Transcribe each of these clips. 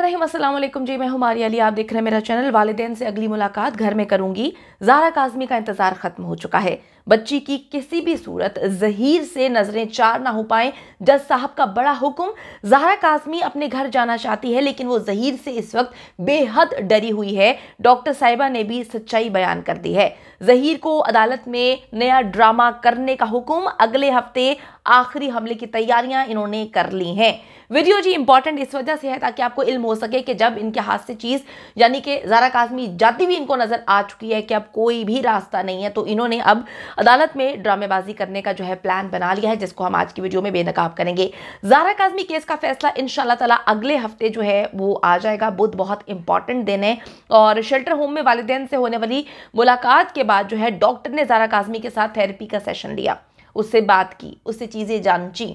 रहीम जी मैं मारिया अली आप देख रहे हैं मेरा चैनल वालदेन से अगली मुलाकात घर में करूंगी जारा काजमी का इंतज़ार ख़त्म हो चुका है बच्ची की किसी भी सूरत जहीर से नज़रें चार ना हो पाएं जज साहब का बड़ा हुक्म जारा काजमी अपने घर जाना चाहती है लेकिन वो जहीर से इस वक्त बेहद डरी हुई है डॉक्टर साहिबा ने भी सच्चाई बयान कर दी है जहीर को अदालत में नया ड्रामा करने का हुक्म अगले हफ्ते आखिरी हमले की तैयारियां इन्होंने कर ली हैं वीडियो जी इंपॉर्टेंट इस वजह से है ताकि आपको इल्म हो सके कि जब इनके हाथ से चीज़ यानी कि ज़ारा काजमी जाती भी इनको नज़र आ चुकी है कि अब कोई भी रास्ता नहीं है तो इन्होंने अब अदालत में ड्रामेबाजी करने का जो है प्लान बना लिया है जिसको हम आज की वीडियो में बेनकाब करेंगे ज़ारा काजमी केस का फैसला इन शाह अगले हफ्ते जो है वो आ जाएगा बुद्ध बहुत इंपॉर्टेंट दिन है और शेल्टर होम में वालदेन से होने वाली मुलाकात के बाद जो है डॉक्टर ने ज़ारा काजमी के साथ थेरेपी का सेशन लिया उससे बात की उससे चीज़ें ची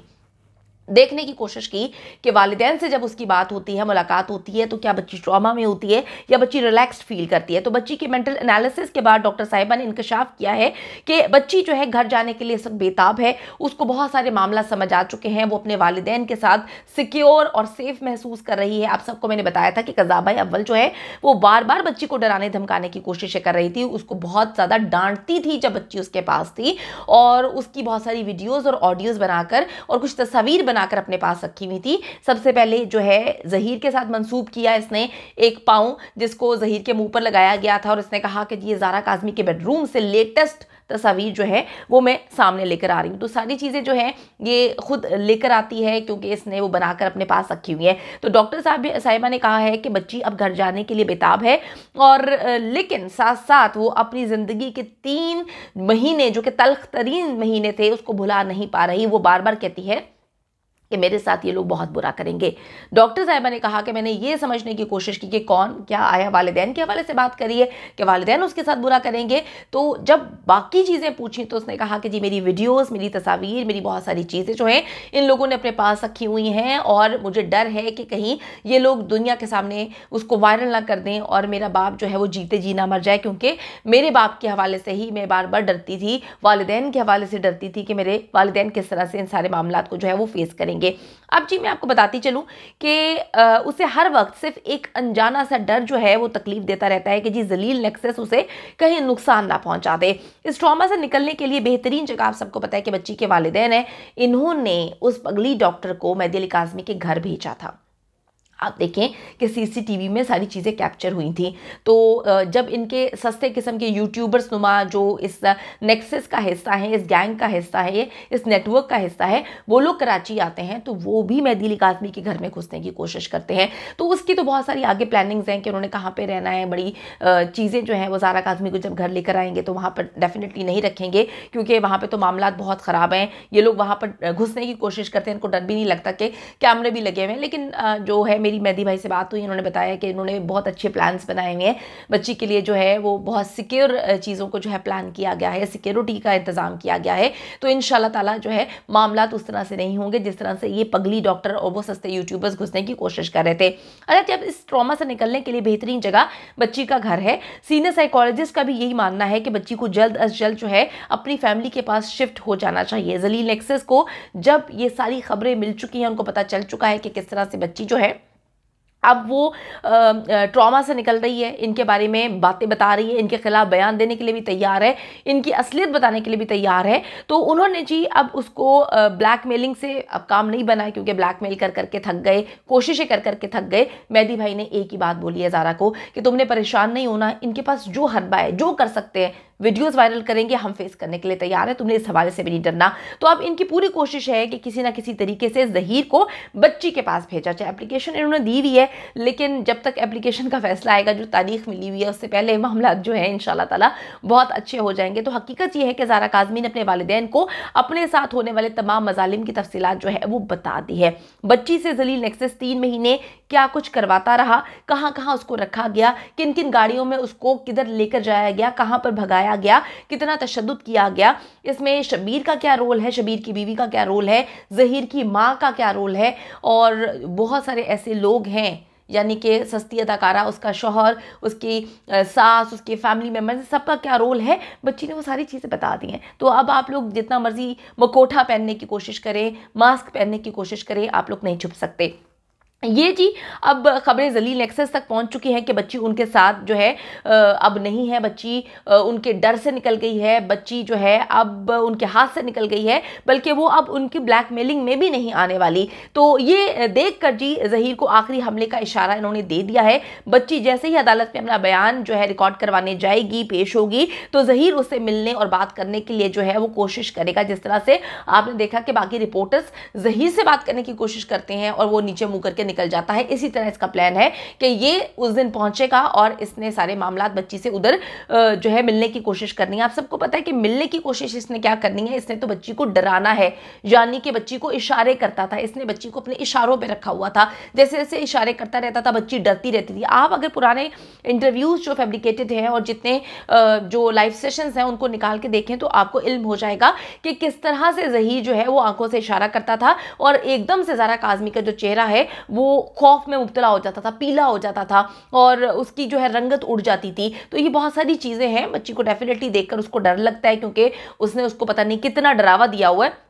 देखने की कोशिश की कि वालदेन से जब उसकी बात होती है मुलाकात होती है तो क्या बच्ची ट्रामा में होती है या बच्ची रिलैक्स्ड फील करती है तो बच्ची के मेंटल एनालिसिस के बाद डॉक्टर साहिबा ने इंकशाफ किया है कि बच्ची जो है घर जाने के लिए सब बेताब है उसको बहुत सारे मामला समझ आ चुके हैं वो अपने वालदेन के साथ सिक्योर और सेफ महसूस कर रही है आप सबको मैंने बताया था कि कज़ाबाई अव्वल जो है वो बार बार बच्ची को डराने धमकाने की कोशिशें कर रही थी उसको बहुत ज़्यादा डांटती थी जब बच्ची उसके पास थी और उसकी बहुत सारी वीडियोज़ और ऑडियोज़ बनाकर और कुछ तस्वीर बना बनाकर अपने पास रखी हुई थी सबसे पहले जो है जहीर के साथ मंसूब किया इसने एक पाँव जिसको जहीर के मुंह पर लगाया गया था और इसने कहा कि ये जारा काजमी के बेडरूम से लेटेस्ट तस्वीर जो है वो मैं सामने लेकर आ रही हूँ तो सारी चीज़ें जो हैं ये खुद लेकर आती है क्योंकि इसने वो बनाकर अपने पास रखी हुई है तो डॉक्टर साहब साहिबा ने कहा है कि बच्ची अब घर जाने के लिए बेताब है और लेकिन साथ साथ वो अपनी ज़िंदगी के तीन महीने जो कि तलख तरीन महीने थे उसको भुला नहीं पा रही वो बार बार कहती है कि मेरे साथ ये लोग बहुत बुरा करेंगे डॉक्टर साहिबा ने कहा कि मैंने ये समझने की कोशिश की कि कौन क्या आया वालदेन के हवाले से बात करी है कि वालदेन उसके साथ बुरा करेंगे तो जब बाकी चीज़ें पूछी तो उसने कहा कि जी मेरी वीडियोस मेरी तस्वीर मेरी बहुत सारी चीज़ें जो हैं इन लोगों ने अपने पास रखी हुई हैं और मुझे डर है कि कहीं ये लोग दुनिया के सामने उसको वायरल ना कर दें और मेरा बाप जो है वो जीते जी ना मर जाए क्योंकि मेरे बाप के हवाले से ही मैं बार बार डरती थी वालदेन के हवाले से डरती थी कि मेरे वालदेन किस तरह से इन सारे मामला को जो है वो फेस करेंगे करेंगे अब जी मैं आपको बताती चलूँ कि उसे हर वक्त सिर्फ एक अनजाना सा डर जो है वो तकलीफ देता रहता है कि जी जलील नेक्सेस उसे कहीं नुकसान ना पहुंचा दे इस ट्रॉमा से निकलने के लिए बेहतरीन जगह आप सबको पता है कि बच्ची के वालदेन हैं इन्होंने उस पगली डॉक्टर को मैदियल काजमी के घर भेजा था आप देखें कि सीसीटीवी में सारी चीज़ें कैप्चर हुई थी तो जब इनके सस्ते किस्म के यूट्यूबर्स नुमा जो इस नेक्सेस का हिस्सा है इस गैंग का हिस्सा है इस नेटवर्क का हिस्सा है वो लोग कराची आते हैं तो वो भी मेहदी आदमी के घर में घुसने की कोशिश करते हैं तो उसकी तो बहुत सारी आगे प्लानिंग्स हैं कि उन्होंने कहाँ पर रहना है बड़ी चीज़ें जो हैं वो सारा आदमी को जब घर लेकर आएंगे तो वहाँ पर डेफिनेटली नहीं रखेंगे क्योंकि वहाँ पर तो मामला बहुत ख़राब हैं ये लोग वहाँ पर घुसने की कोशिश करते हैं इनको डर भी नहीं लगता कि कैमरे भी लगे हुए हैं लेकिन जो है मेरी मेहदी भाई से बात हुई उन्होंने बताया कि इन्होंने बहुत अच्छे प्लान्स बनाए हुए हैं बच्ची के लिए जो है वो बहुत सिक्योर चीज़ों को जो है प्लान किया गया है सिक्योरिटी का इंतज़ाम किया गया है तो इन ताला जो है मामला उस तरह से नहीं होंगे जिस तरह से ये पगली डॉक्टर और वो सस्ते यूट्यूबर्स घुसने की कोशिश कर रहे थे अरे जब इस ट्रामा से निकलने के लिए बेहतरीन जगह बच्ची का घर है सीनियर साइकोलॉजिस्ट का भी यही मानना है कि बच्ची को जल्द अज जल्द जो है अपनी फैमिली के पास शिफ्ट हो जाना चाहिए जलील एक्सेस को जब ये सारी खबरें मिल चुकी हैं उनको पता चल चुका है कि किस तरह से बच्ची जो है अब वो ट्रॉमा से निकल रही है इनके बारे में बातें बता रही है इनके खिलाफ बयान देने के लिए भी तैयार है इनकी असलियत बताने के लिए भी तैयार है तो उन्होंने जी अब उसको ब्लैकमेलिंग से अब काम नहीं बना क्योंकि ब्लैकमेल कर करके थक गए कोशिशें कर करके थक गए मैदी भाई ने एक ही बात बोली है ज़ारा को कि तुमने परेशान नहीं होना इनके पास जो हरबा है जो कर सकते हैं वीडियोस वायरल करेंगे हम फेस करने के लिए तैयार है तुमने इस हवाले से भी नहीं डरना तो अब इनकी पूरी कोशिश है कि किसी ना किसी तरीके से जहीर को बच्ची के पास भेजा जाए एप्लीकेशन इन्होंने दी हुई है लेकिन जब तक एप्लीकेशन का फैसला आएगा जो तारीख मिली हुई है उससे पहले मामला जो है इन ताला बहुत अच्छे हो जाएंगे तो हकीकत यह है कि ज़ारा काजमी ने अपने वालदेन को अपने साथ होने वाले तमाम मजालिम की तफसीत जो है वो बता दी है बच्ची से जलील नेक्सेस तीन महीने क्या कुछ करवाता रहा कहाँ कहाँ उसको रखा गया किन किन गाड़ियों में उसको किधर लेकर जाया गया कहाँ पर भगाया गया कितना तशद किया गया इसमें शबीर का क्या रोल है शबीर की बीवी का क्या रोल है जहीर की माँ का क्या रोल है और बहुत सारे ऐसे लोग हैं यानी कि सस्ती अदाकारा उसका शोहर उसकी सास उसके फैमिली मेम्बर्स सबका क्या रोल है बच्ची ने वो सारी चीज़ें बता दी हैं तो अब आप लोग जितना मर्ज़ी मकोठा पहनने की कोशिश करें मास्क पहनने की कोशिश करें आप लोग नहीं छुप सकते ये जी अब खबरें जलील नेक्सेस तक पहुंच चुकी हैं कि बच्ची उनके साथ जो है अब नहीं है बच्ची उनके डर से निकल गई है बच्ची जो है अब उनके हाथ से निकल गई है बल्कि वो अब उनकी ब्लैकमेलिंग में भी नहीं आने वाली तो ये देख कर जी जहीर को आखिरी हमले का इशारा इन्होंने दे दिया है बच्ची जैसे ही अदालत में अपना बयान जो है रिकॉर्ड करवाने जाएगी पेश होगी तो जहीर उससे मिलने और बात करने के लिए जो है वो कोशिश करेगा जिस तरह से आपने देखा कि बाकी रिपोर्टर्स जहीर से बात करने की कोशिश करते हैं और वो नीचे मुँह करके निकल जाता है इसी तरह इसका प्लान है कि ये उस दिन पहुंचेगा और इसने सारे मामला बच्ची से उधर जो है मिलने की कोशिश करनी है आप सबको पता है कि मिलने की कोशिश इसने क्या करनी है इसने तो बच्ची को डराना है यानी कि बच्ची को इशारे करता था इसने बच्ची को अपने इशारों पर रखा हुआ था जैसे जैसे इशारे करता रहता था बच्ची डरती रहती थी आप अगर पुराने इंटरव्यूज़ जो फेब्रिकेटेड हैं और जितने जो लाइव सेशन हैं उनको निकाल के देखें तो आपको इल्म हो जाएगा कि किस तरह से जही जो है वो आंखों से इशारा करता था और एकदम से ज़ारा काजमी का जो चेहरा है वो खौफ में मुबतला हो जाता था पीला हो जाता था और उसकी जो है रंगत उड़ जाती थी तो ये बहुत सारी चीज़ें हैं बच्ची को डेफिनेटली देखकर उसको डर लगता है क्योंकि उसने उसको पता नहीं कितना डरावा दिया हुआ है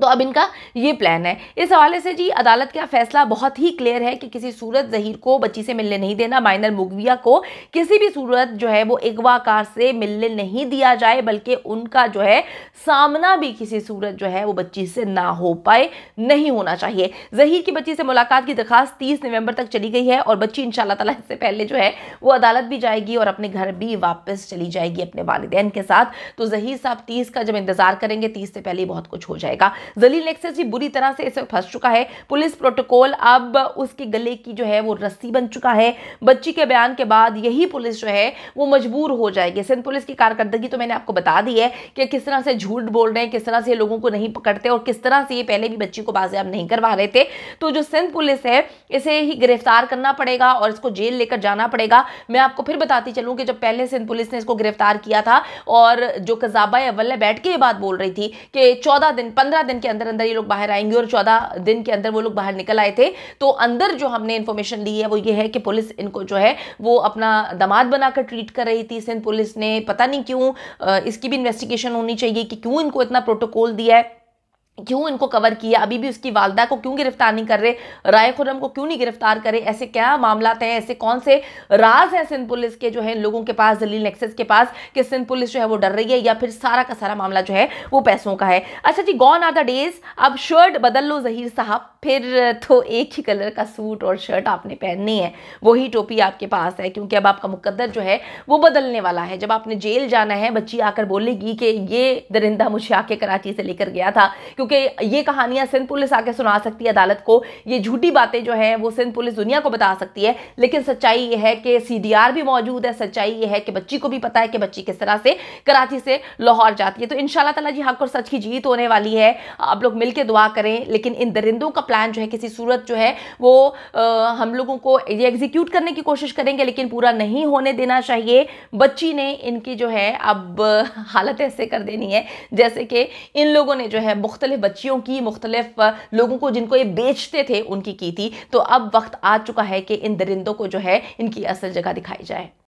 तो अब इनका ये प्लान है इस हवाले से जी अदालत का फैसला बहुत ही क्लियर है कि किसी सूरत जहीर को बच्ची से मिलने नहीं देना माइनर मुगविया को किसी भी सूरत जो है वो अगवाकार से मिलने नहीं दिया जाए बल्कि उनका जो है सामना भी किसी सूरत जो है वो बच्ची से ना हो पाए नहीं होना चाहिए जहीर की बच्ची से मुलाकात की दरखास्त तीस नवंबर तक चली गई है और बच्ची इन शाह इससे पहले जो है वो अदालत भी जाएगी और अपने घर भी वापस चली जाएगी अपने वालदेन के साथ तो जहीर साहब तीस का जब इंतज़ार करेंगे तीस से पहले बहुत कुछ हो जाएगा जलील एक्सेस जी बुरी तरह से इसमें फंस चुका है पुलिस प्रोटोकॉल अब उसके गले की जो है वो रस्सी बन चुका है बच्ची के बयान के बाद यही पुलिस जो है वो मजबूर हो जाएगी सिंध पुलिस की कारकर्दगी तो मैंने आपको बता दी है कि किस तरह से झूठ बोल रहे हैं किस तरह से लोगों को नहीं पकड़ते और किस तरह से ये पहले भी बच्ची को बाजियाब नहीं करवा रहे थे तो जो सिंध पुलिस है इसे ही गिरफ्तार करना पड़ेगा और इसको जेल लेकर जाना पड़ेगा मैं आपको फिर बताती चलूँ कि जब पहले सिंध पुलिस ने इसको गिरफ्तार किया था और जो कजाबा अव्वल बैठ के ये बात बोल रही थी कि चौदह दिन पंद्रह दिन दिन के अंदर अंदर ये लोग बाहर आएंगे और चौदह दिन के अंदर वो लोग बाहर निकल आए थे तो अंदर जो हमने इन्फॉर्मेशन ली है वो ये है कि पुलिस इनको जो है वो अपना दमाद बनाकर ट्रीट कर रही थी सिंध पुलिस ने पता नहीं क्यों इसकी भी इन्वेस्टिगेशन होनी चाहिए कि क्यों इनको इतना प्रोटोकॉल दिया है क्यों इनको कवर किया अभी भी उसकी वालदा को क्यों गिरफ्तार नहीं कर रहे राय खुरम को क्यों नहीं गिरफ्तार करे ऐसे क्या मामला हैं ऐसे कौन से राज हैं सिंध पुलिस के जो है लोगों के पास दिल्ली नेक्सेस के पास कि सिंध पुलिस जो है वो डर रही है या फिर सारा का सारा मामला जो है वो पैसों का है अच्छा जी गॉन आर द डेज अब शर्ट बदल लो जहीर साहब फिर तो एक ही कलर का सूट और शर्ट आपने पहननी है वही टोपी आपके पास है क्योंकि अब आपका मुकद्दर जो है वो बदलने वाला है जब आपने जेल जाना है बच्ची आकर बोलेगी कि ये दरिंदा मुझे आके कराची से लेकर गया था क्योंकि ये कहानियाँ सिंध पुलिस आके सुना सकती है अदालत को ये झूठी बातें जो हैं वो सिंध पुलिस दुनिया को बता सकती है लेकिन सच्चाई ये है कि सी भी मौजूद है सच्चाई ये है कि बच्ची को भी पता है कि बच्ची किस तरह से कराची से लाहौर जाती है तो इन तला जी हक और सच की जीत होने वाली है आप लोग मिलकर दुआ करें लेकिन इन दरिंदों का प्लान जो है किसी सूरत जो है वो आ, हम लोगों को ये एग्जीक्यूट करने की कोशिश करेंगे लेकिन पूरा नहीं होने देना चाहिए बच्ची ने इनकी जो है अब हालत ऐसे कर देनी है जैसे कि इन लोगों ने जो है मुख्तलि बच्चियों की मुख्तलिफ लोगों को जिनको ये बेचते थे उनकी की थी तो अब वक्त आ चुका है कि इन दरिंदों को जो है इनकी असल जगह दिखाई जाए